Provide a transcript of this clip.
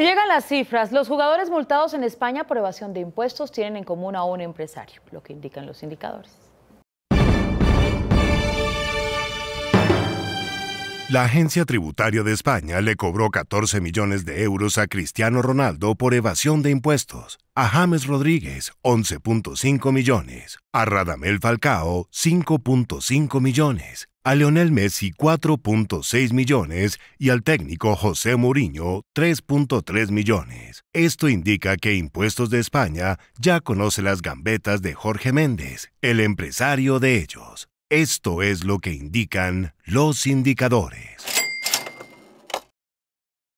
llegan las cifras. Los jugadores multados en España por evasión de impuestos tienen en común a un empresario, lo que indican los indicadores. La Agencia Tributaria de España le cobró 14 millones de euros a Cristiano Ronaldo por evasión de impuestos, a James Rodríguez 11.5 millones, a Radamel Falcao 5.5 millones, a Leonel Messi 4.6 millones y al técnico José Mourinho 3.3 millones. Esto indica que Impuestos de España ya conoce las gambetas de Jorge Méndez, el empresario de ellos. Esto es lo que indican los indicadores.